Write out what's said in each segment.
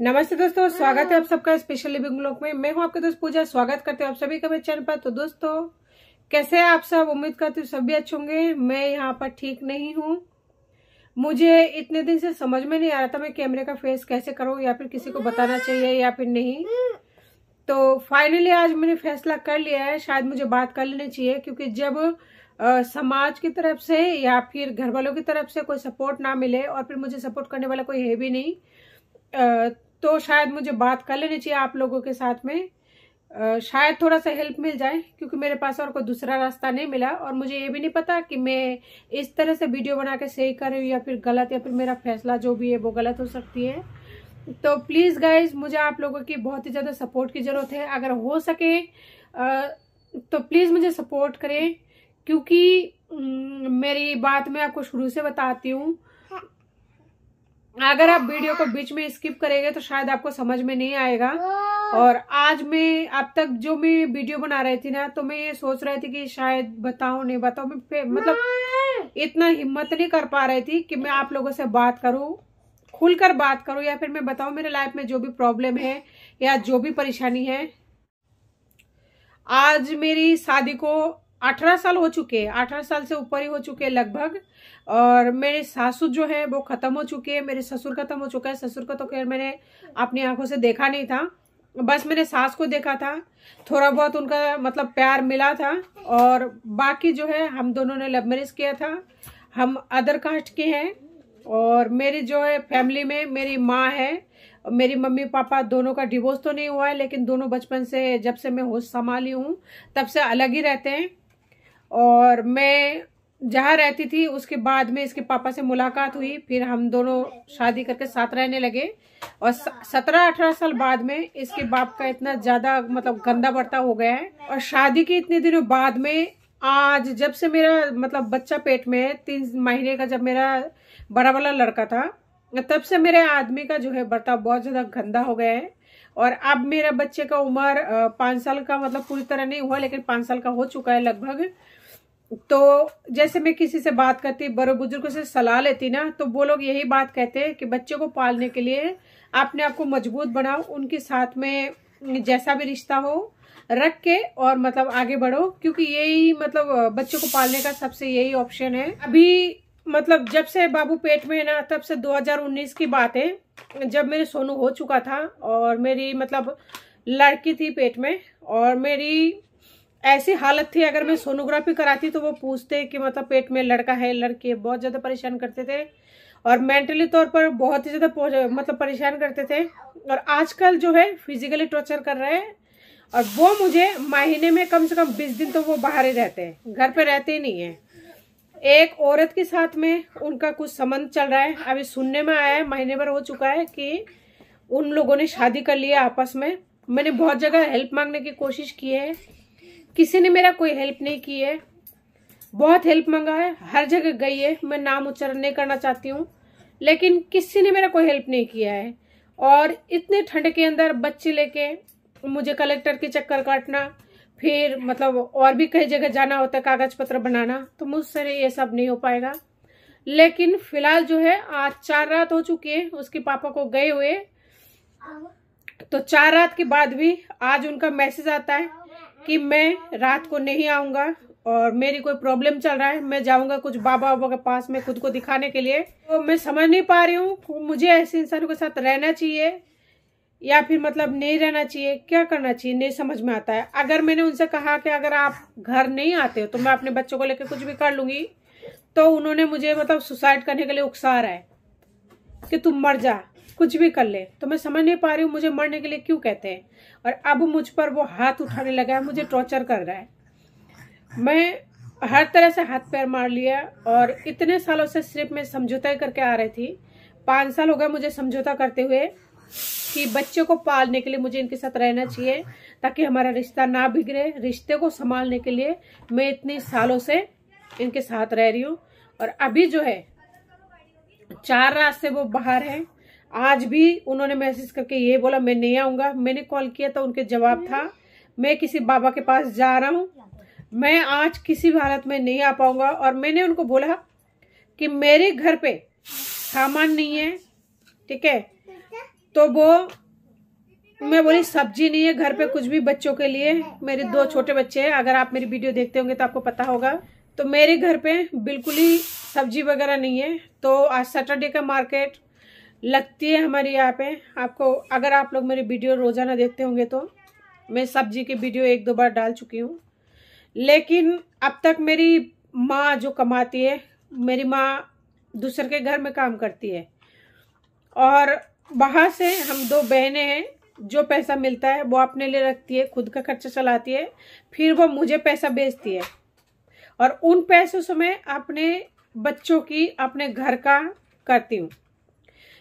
नमस्ते दोस्तों हाँ। स्वागत है आप सबका स्पेशल लिविंग ब्लॉग में मैं हूं आपके दोस्त पूजा स्वागत करते हैं आप सभी का मेरे चैनल पर तो दोस्तों कैसे हैं आप सब उम्मीद करती हूँ सभी अच्छे होंगे मैं यहाँ पर ठीक नहीं हूँ मुझे इतने दिन से समझ में नहीं आ रहा था मैं कैमरे का फेस कैसे करूँ या फिर किसी को बताना चाहिए या फिर नहीं तो फाइनली आज मैंने फैसला कर लिया है शायद मुझे बात कर लेनी चाहिए क्योंकि जब आ, समाज की तरफ से या फिर घर वालों की तरफ से कोई सपोर्ट ना मिले और फिर मुझे सपोर्ट करने वाला कोई है भी नहीं आ, तो शायद मुझे बात कर लेनी चाहिए आप लोगों के साथ में शायद थोड़ा सा हेल्प मिल जाए क्योंकि मेरे पास और कोई दूसरा रास्ता नहीं मिला और मुझे ये भी नहीं पता कि मैं इस तरह से वीडियो बना के सही कर रही हूँ या फिर गलत या फिर मेरा फैसला जो भी है वो गलत हो सकती है तो प्लीज़ गाइज मुझे आप लोगों की बहुत ही ज़्यादा सपोर्ट की ज़रूरत है अगर हो सके तो प्लीज़ मुझे सपोर्ट करें क्योंकि मेरी बात मैं आपको शुरू से बताती हूँ अगर आप वीडियो को बीच में स्किप करेंगे तो शायद आपको समझ में नहीं आएगा और आज मैं अब तक जो मैं वीडियो बना रही थी ना तो मैं ये सोच रही थी कि शायद बताऊं नहीं बताऊं मैं मतलब इतना हिम्मत नहीं कर पा रही थी कि मैं आप लोगों से बात करूं खुलकर बात करूं या फिर मैं बताऊं मेरे लाइफ में जो भी प्रॉब्लम है या जो भी परेशानी है आज मेरी शादी को अठारह साल हो चुके हैं अठारह साल से ऊपर ही हो चुके हैं लगभग और मेरे सासू जो है वो ख़त्म हो चुके हैं मेरे ससुर ख़त्म हो चुका है ससुर का तो खैर मैंने अपनी आंखों से देखा नहीं था बस मैंने सास को देखा था थोड़ा बहुत उनका मतलब प्यार मिला था और बाकी जो है हम दोनों ने लव मैरिज किया था हम अदर कास्ट के हैं और मेरी जो है फैमिली में मेरी माँ है मेरी मम्मी पापा दोनों का डिवोर्स तो नहीं हुआ है लेकिन दोनों बचपन से जब से मैं होश संभाली हूँ तब से अलग ही रहते हैं और मैं जहाँ रहती थी उसके बाद में इसके पापा से मुलाकात हुई फिर हम दोनों शादी करके साथ रहने लगे और सत्रह अठारह साल बाद में इसके बाप का इतना ज़्यादा मतलब गंदा बढ़ता हो गया है और शादी के इतने दिनों बाद में आज जब से मेरा मतलब बच्चा पेट में है तीन महीने का जब मेरा बड़ा वाला लड़का था तब से मेरे आदमी का जो है बर्ताव बहुत ज़्यादा गंदा हो गया है और अब मेरा बच्चे का उम्र पाँच साल का मतलब पूरी तरह नहीं हुआ लेकिन पाँच साल का हो चुका है लगभग तो जैसे मैं किसी से बात करती बड़े बुजुर्गों से सलाह लेती ना तो वो लोग यही बात कहते हैं कि बच्चों को पालने के लिए आपने आपको मजबूत बनाओ उनके साथ में जैसा भी रिश्ता हो रख के और मतलब आगे बढ़ो क्योंकि यही मतलब बच्चों को पालने का सबसे यही ऑप्शन है अभी मतलब जब से बाबू पेट में ना तब से 2019 की बात है जब मेरे सोनू हो चुका था और मेरी मतलब लड़की थी पेट में और मेरी ऐसी हालत थी अगर मैं सोनोग्राफी कराती तो वो पूछते कि मतलब पेट में लड़का है लड़की है बहुत ज़्यादा परेशान करते थे और मेंटली तौर पर बहुत ही ज़्यादा मतलब परेशान करते थे और आजकल जो है फिजिकली टॉर्चर कर रहे हैं और वो मुझे महीने में कम से कम बीस दिन तो वो बाहर ही रहते हैं घर पे रहते ही नहीं है एक औरत के साथ में उनका कुछ संबंध चल रहा है अभी सुनने में आया है महीने भर हो चुका है कि उन लोगों ने शादी कर लिया आपस में मैंने बहुत जगह हेल्प मांगने की कोशिश की है किसी ने मेरा कोई हेल्प नहीं की है बहुत हेल्प मांगा है हर जगह गई है मैं नाम उच्चारण नहीं करना चाहती हूँ लेकिन किसी ने मेरा कोई हेल्प नहीं किया है और इतने ठंड के अंदर बच्चे लेके मुझे कलेक्टर के चक्कर काटना फिर मतलब और भी कई जगह जाना होता है कागज पत्र बनाना तो मुझसे ये सब नहीं हो पाएगा लेकिन फिलहाल जो है आज चार रात हो चुकी है उसके पापा को गए हुए तो चार रात के बाद भी आज उनका मैसेज आता है कि मैं रात को नहीं आऊंगा और मेरी कोई प्रॉब्लम चल रहा है मैं जाऊँगा कुछ बाबा बाबा के पास में खुद को दिखाने के लिए तो मैं समझ नहीं पा रही हूँ मुझे ऐसे इंसानों के साथ रहना चाहिए या फिर मतलब नहीं रहना चाहिए क्या करना चाहिए नहीं समझ में आता है अगर मैंने उनसे कहा कि अगर आप घर नहीं आते हो तो मैं अपने बच्चों को लेकर कुछ भी कर लूंगी तो उन्होंने मुझे मतलब सुसाइड करने के लिए उकसा रहा है कि तुम मर जा कुछ भी कर ले तो मैं समझ नहीं पा रही हूँ मुझे मरने के लिए क्यों कहते हैं और अब मुझ पर वो हाथ उठाने लगा है मुझे टॉर्चर कर रहा है मैं हर तरह से हाथ पैर मार लिया और इतने सालों से सिर्फ मैं समझौता करके आ रही थी पाँच साल हो गए मुझे समझौता करते हुए कि बच्चे को पालने के लिए मुझे इनके साथ रहना चाहिए ताकि हमारा रिश्ता ना बिगड़े रिश्ते को संभालने के लिए मैं इतने सालों से इनके साथ रह रही हूँ और अभी जो है चार रात से वो बाहर है आज भी उन्होंने मैसेज करके ये बोला मैं नहीं आऊंगा मैंने कॉल किया तो उनके जवाब था मैं किसी बाबा के पास जा रहा हूँ मैं आज किसी भी हालत में नहीं आ पाऊंगा और मैंने उनको बोला कि मेरे घर पे सामान नहीं है ठीक है तो वो मैं बोली सब्जी नहीं है घर पे कुछ भी बच्चों के लिए मेरे दो छोटे बच्चे हैं अगर आप मेरी वीडियो देखते होंगे तो आपको पता होगा तो मेरे घर पे बिल्कुल ही सब्जी वगैरह नहीं है तो आज सैटरडे का मार्केट लगती है हमारे यहाँ पे आपको अगर आप लोग मेरे वीडियो रोज़ाना देखते होंगे तो मैं सब्जी की वीडियो एक दो बार डाल चुकी हूँ लेकिन अब तक मेरी माँ जो कमाती है मेरी माँ दूसरे के घर में काम करती है और वहाँ से हम दो बहनें हैं जो पैसा मिलता है वो अपने लिए रखती है खुद का खर्चा चलाती है फिर वो मुझे पैसा बेचती है और उन पैसों से मैं अपने बच्चों की अपने घर का करती हूँ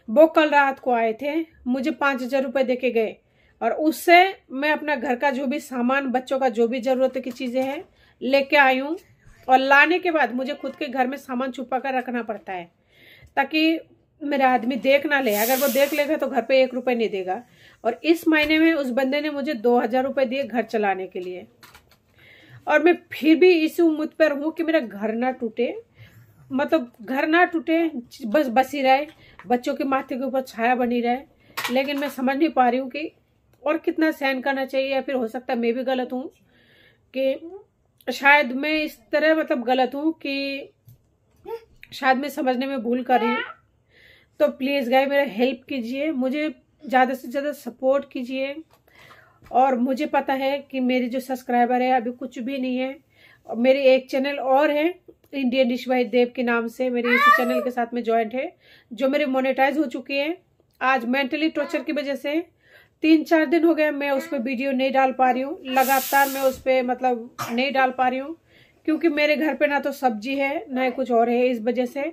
वो कल रात को आए थे मुझे पाँच हजार रुपये दे के गए और उससे मैं अपना घर का जो भी सामान बच्चों का जो भी ज़रूरत की चीज़ें हैं लेके आई हूँ और लाने के बाद मुझे खुद के घर में सामान छुपा कर रखना पड़ता है ताकि मेरा आदमी देख ना ले अगर वो देख लेगा तो घर पे एक रुपये नहीं देगा और इस महीने में उस बंदे ने मुझे दो हज़ार रुपये दिए घर चलाने के लिए और मैं फिर भी इस उम्मीद पर हूँ कि मेरा घर ना टूटे मतलब घर ना टूटे बस बसी रहे बच्चों के माथे के ऊपर छाया बनी रहे लेकिन मैं समझ नहीं पा रही हूँ कि और कितना सहन करना चाहिए या फिर हो सकता है मैं भी गलत हूँ कि शायद मैं इस तरह मतलब गलत हूँ कि शायद मैं समझने में भूल कर रही हूँ तो प्लीज़ गाय मेरा हेल्प कीजिए मुझे ज़्यादा से ज़्यादा सपोर्ट कीजिए और मुझे पता है कि मेरे जो सब्सक्राइबर है अभी कुछ भी नहीं है मेरी एक चैनल और है इंडियन डिश भाई देव के नाम से मेरे इस चैनल के साथ में ज्वाइंट है जो मेरे मोनेटाइज हो चुके हैं आज मेंटली टॉर्चर की वजह से तीन चार दिन हो गए मैं उस पर वीडियो नहीं डाल पा रही हूँ लगातार मैं उस पर मतलब नहीं डाल पा रही हूँ क्योंकि मेरे घर पे ना तो सब्जी है ना कुछ और है इस वजह से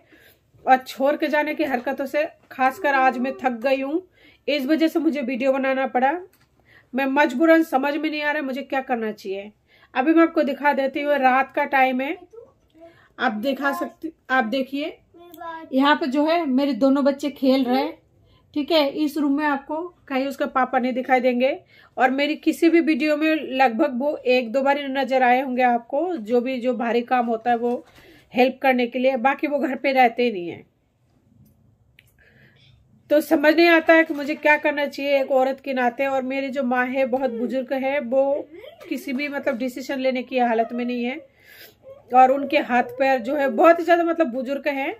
और छोड़ के जाने की हरकतों से खासकर आज मैं थक गई हूँ इस वजह से मुझे वीडियो बनाना पड़ा मैं मजबूरन समझ में नहीं आ रहा मुझे क्या करना चाहिए अभी मैं आपको दिखा देती हूँ रात का टाइम है आप देखा सकते आप देखिए यहाँ पे जो है मेरे दोनों बच्चे खेल रहे हैं ठीक है इस रूम में आपको कहीं उसका पापा नहीं दिखाई देंगे और मेरी किसी भी वीडियो में लगभग वो एक दो बार नजर आए होंगे आपको जो भी जो भारी काम होता है वो हेल्प करने के लिए बाकी वो घर पे रहते ही नहीं है तो समझ नहीं आता है कि मुझे क्या करना चाहिए एक औरत के नाते और मेरी जो माँ है बहुत बुजुर्ग है वो किसी भी मतलब डिसीजन लेने की हालत में नहीं है और उनके हाथ पैर जो है बहुत ही ज़्यादा मतलब बुजुर्ग हैं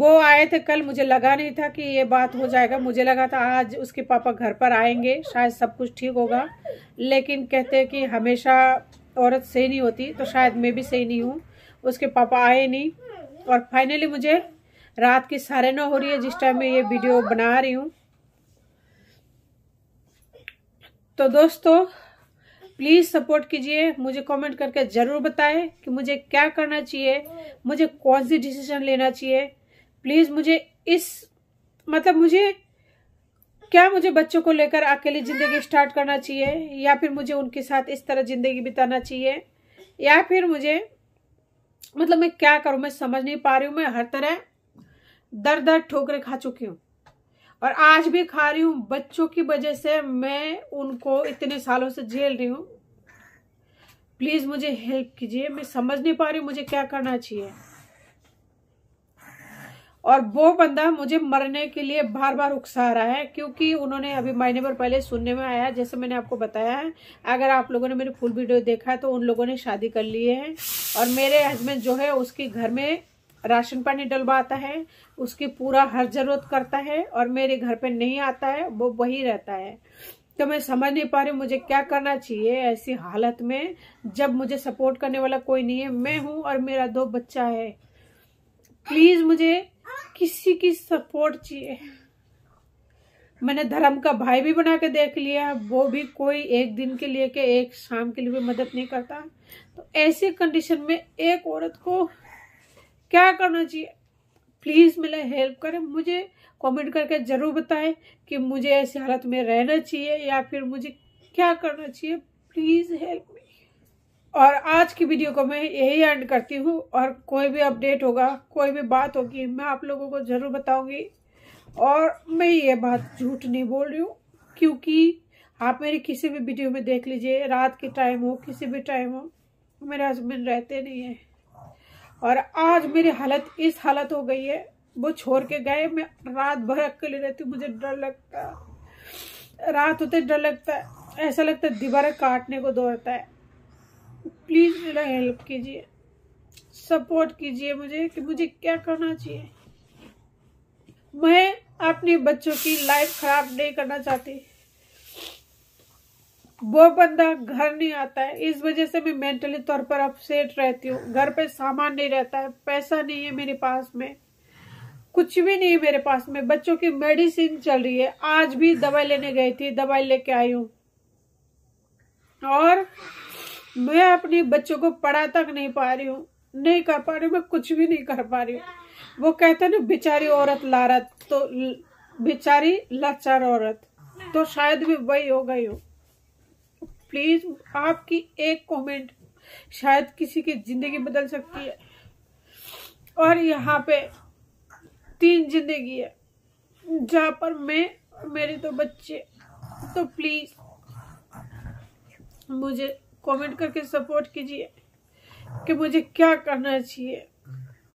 वो आए थे कल मुझे लगा नहीं था कि ये बात हो जाएगा मुझे लगा था आज उसके पापा घर पर आएंगे शायद सब कुछ ठीक होगा लेकिन कहते हैं कि हमेशा औरत सही नहीं होती तो शायद मैं भी सही नहीं हूँ उसके पापा आए नहीं और फाइनली मुझे रात की साढ़े नौ हो रही है जिस टाइम मैं ये वीडियो बना रही हूँ तो दोस्तों प्लीज़ सपोर्ट कीजिए मुझे कमेंट करके ज़रूर बताएं कि मुझे क्या करना चाहिए मुझे कौन सी डिसीजन लेना चाहिए प्लीज़ मुझे इस मतलब मुझे क्या मुझे बच्चों को लेकर अकेली ज़िंदगी स्टार्ट करना चाहिए या फिर मुझे उनके साथ इस तरह ज़िंदगी बिताना चाहिए या फिर मुझे मतलब मैं क्या करूं मैं समझ नहीं पा रही हूँ मैं हर तरह दर दर ठोकरे खा चुकी हूँ और आज भी खा रही हूँ बच्चों की वजह से मैं उनको इतने सालों से झेल रही हूँ प्लीज़ मुझे हेल्प कीजिए मैं समझ नहीं पा रही मुझे क्या करना चाहिए और वो बंदा मुझे मरने के लिए बार बार उकसा रहा है क्योंकि उन्होंने अभी मायने भर पहले सुनने में आया जैसे मैंने आपको बताया है अगर आप लोगों ने मेरी फुल वीडियो देखा है तो उन लोगों ने शादी कर ली है और मेरे हस्बैंड जो है उसके घर में राशन पानी डलवाता है उसकी पूरा हर जरूरत करता है और मेरे घर पे नहीं आता है वो वही रहता है तो मैं समझ नहीं पा रही मुझे क्या करना चाहिए ऐसी हालत में जब मुझे सपोर्ट करने वाला कोई नहीं है मैं हूँ और मेरा दो बच्चा है प्लीज मुझे किसी की सपोर्ट चाहिए मैंने धर्म का भाई भी बना के देख लिया वो भी कोई एक दिन के लिए के एक शाम के लिए भी मदद नहीं करता तो ऐसी कंडीशन में एक औरत को क्या करना चाहिए प्लीज़ मेरा हेल्प करें मुझे कमेंट करके ज़रूर बताएं कि मुझे ऐसी हालत में रहना चाहिए या फिर मुझे क्या करना चाहिए प्लीज़ हेल्प मी और आज की वीडियो को मैं यही एंड करती हूँ और कोई भी अपडेट होगा कोई भी बात होगी मैं आप लोगों को ज़रूर बताऊँगी और मैं ये बात झूठ नहीं बोल रही हूँ क्योंकि आप मेरी किसी भी वीडियो में देख लीजिए रात के टाइम हो किसी भी टाइम हो मेरे हस्बैंड रहते नहीं हैं और आज मेरी हालत इस हालत हो गई है वो छोड़ के गए मैं रात भर अकेले रहती हूँ मुझे डर लगता रात होते डर लगता है ऐसा लगता है दीवारें काटने को दौड़ता है प्लीज़ मेरा हेल्प कीजिए सपोर्ट कीजिए मुझे कि मुझे क्या करना चाहिए मैं अपने बच्चों की लाइफ खराब नहीं करना चाहती वो बंदा घर नहीं आता है इस वजह से मैं मेंटली तौर पर अपसेट रहती हूँ घर पे सामान नहीं रहता है पैसा नहीं है मेरे पास में कुछ भी नहीं है मेरे पास में बच्चों की मेडिसिन चल रही है आज भी दवाई लेने गई थी दवाई लेके आई हूँ और मैं अपने बच्चों को पढ़ा तक नहीं पा रही हूँ नहीं कर पा रही हूँ मैं कुछ भी नहीं कर पा रही हूँ वो कहते ना बेचारी औरत लारत तो बेचारी लाचार औरत तो शायद भी वही हो गई हूँ प्लीज आपकी एक कमेंट शायद किसी की जिंदगी बदल सकती है और यहाँ पे तीन जिंदगी है जहाँ पर मैं मेरे दो तो बच्चे तो प्लीज मुझे कमेंट करके सपोर्ट कीजिए कि मुझे क्या करना चाहिए